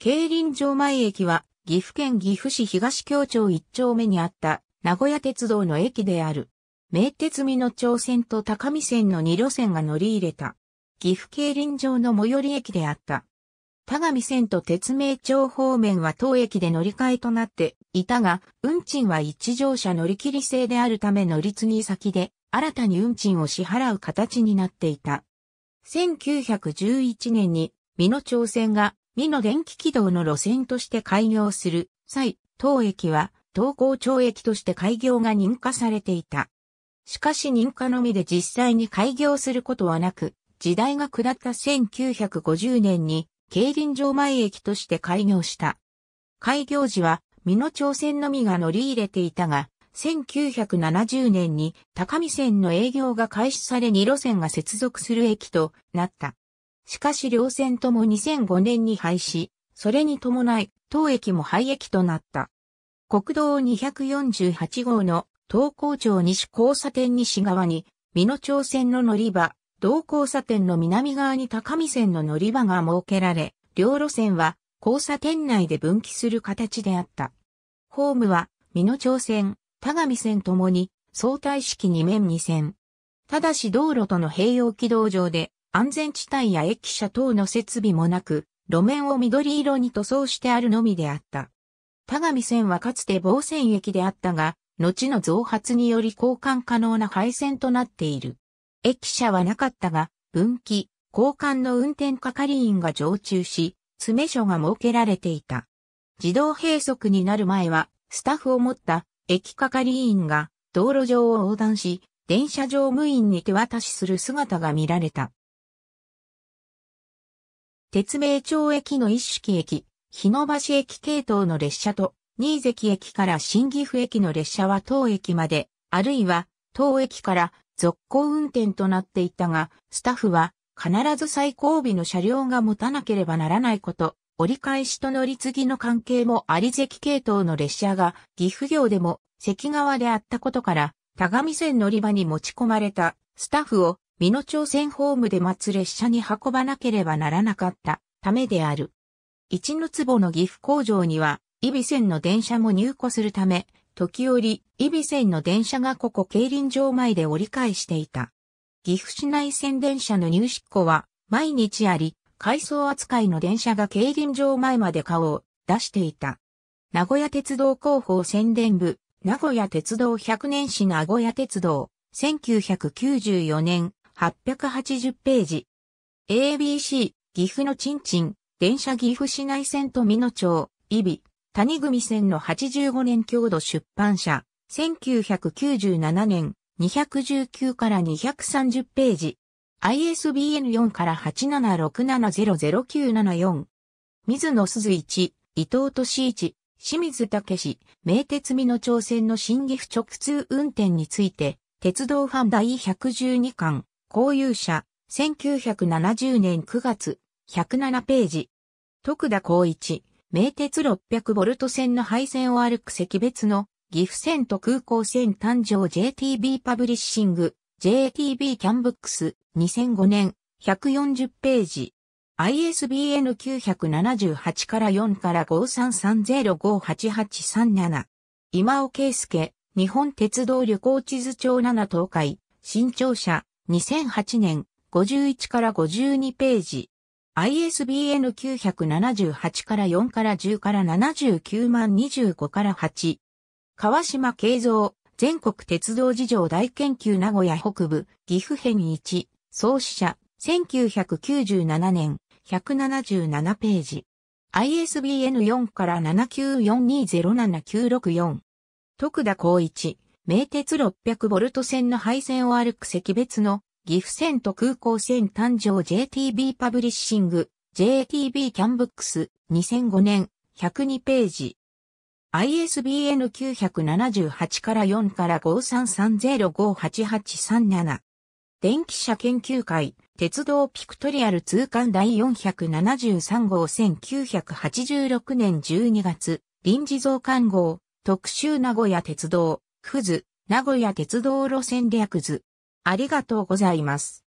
競輪場前駅は、岐阜県岐阜市東京町一丁目にあった、名古屋鉄道の駅である。名鉄美濃町線と高見線の2路線が乗り入れた。岐阜競輪場の最寄り駅であった。田上線と鉄名町方面は当駅で乗り換えとなっていたが、運賃は一乗車乗り切り制であるため乗り継ぎ先で、新たに運賃を支払う形になっていた。1911年に美濃町線が美濃電気軌道の路線として開業する際、当駅は東高町駅として開業が認可されていた。しかし認可のみで実際に開業することはなく、時代が下った1950年に競輪場前駅として開業した。開業時は美濃町線のみが乗り入れていたが、1970年に高見線の営業が開始され2路線が接続する駅となった。しかし両線とも2005年に廃止、それに伴い、当駅も廃駅となった。国道248号の東高町西交差点西側に、美濃町線の乗り場、同交差点の南側に高見線の乗り場が設けられ、両路線は交差点内で分岐する形であった。ホームは、美濃町線、田上線ともに、相対式2面2線。ただし道路との併用軌道上で、安全地帯や駅舎等の設備もなく、路面を緑色に塗装してあるのみであった。田上線はかつて防線駅であったが、後の増発により交換可能な配線となっている。駅舎はなかったが、分岐、交換の運転係員が常駐し、詰め所が設けられていた。自動閉塞になる前は、スタッフを持った駅係員が道路上を横断し、電車乗務員に手渡しする姿が見られた。鉄名町駅の一式駅、日野橋駅系統の列車と、新関駅から新岐阜駅の列車は当駅まで、あるいは当駅から続行運転となっていたが、スタッフは必ず最後尾の車両が持たなければならないこと、折り返しと乗り継ぎの関係も有関系統の列車が岐阜行でも関川であったことから、田上線乗り場に持ち込まれたスタッフを美濃町線ホームで待つ列車に運ばなければならなかったためである。一の坪の岐阜工場には、伊備線の電車も入庫するため、時折、伊備線の電車がここ競輪場前で折り返していた。岐阜市内線電車の入出庫は、毎日あり、改装扱いの電車が競輪場前まで顔を出していた。名古屋鉄道広報宣伝部、名古屋鉄道100年史名古屋鉄道、1994年880ページ。ABC、岐阜のちんちん、電車岐阜市内線と美濃町、イビ、谷組線の85年郷土出版社、1997年、219から230ページ。ISBN4 から876700974。水野鈴一、伊藤敏一、清水武史、名鉄美濃町線の新岐阜直通運転について、鉄道ファン第112巻、公有者、1970年9月、107ページ。徳田光一、名鉄600ボルト線の配線を歩く席別の岐阜線と空港線誕生 JTB パブリッシング、JTB キャンブックス、2005年、140ページ。ISBN 978から4から5 3 3 0 5 8 8 3 7今尾圭介、日本鉄道旅行地図帳7東海、新庁舎。2008年、51から52ページ。ISBN 978から4から10から79万25から8。川島慶三、全国鉄道事情大研究名古屋北部、岐阜編1、創始者、1997年、177ページ。ISBN4 から79420794。徳田光一、名鉄600ボルト線の廃線を歩く石別の岐阜線と空港線誕生 JTB パブリッシング JTB キャンブックス2005年102ページ ISBN 978から4から53305887電気車研究会鉄道ピクトリアル通貫第473号1986年12月臨時増刊号特集名古屋鉄道ふず、名古屋鉄道路線略図。ありがとうございます。